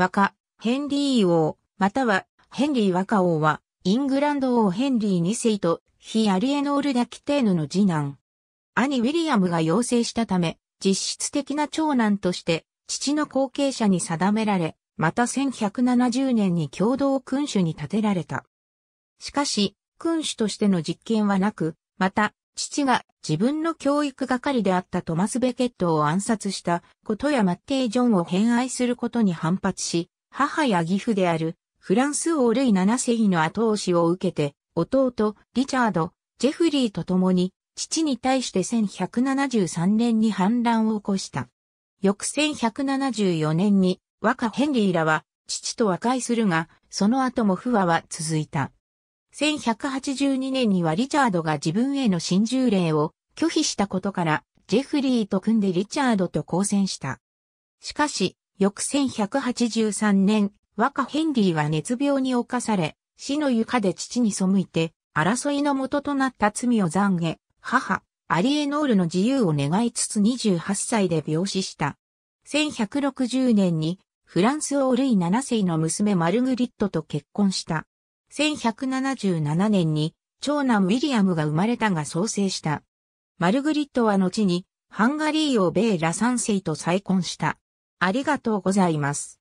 若、ヘンリー王、またはヘンリー若王は、イングランド王ヘンリー2世と、非アリエノール・ダキテーヌの次男。兄ウィリアムが要請したため、実質的な長男として、父の後継者に定められ、また1170年に共同君主に立てられた。しかし、君主としての実権はなく、また、父が自分の教育係であったトマス・ベケットを暗殺したことやマッテイ・ジョンを偏愛することに反発し、母や義父であるフランス王類七7世の後押しを受けて、弟、リチャード、ジェフリーと共に、父に対して1173年に反乱を起こした。翌1174年に、若ヘンリーらは、父と和解するが、その後も不和は続いた。1182年にはリチャードが自分への新従令を拒否したことから、ジェフリーと組んでリチャードと交戦した。しかし、翌1183年、若ヘンリーは熱病に侵され、死の床で父に背いて、争いの元となった罪を懺悔、母、アリエノールの自由を願いつつ28歳で病死した。1160年に、フランス王類7世の娘マルグリットと結婚した。1177年に長男ウィリアムが生まれたが創生した。マルグリットは後にハンガリー王ベーラ3世と再婚した。ありがとうございます。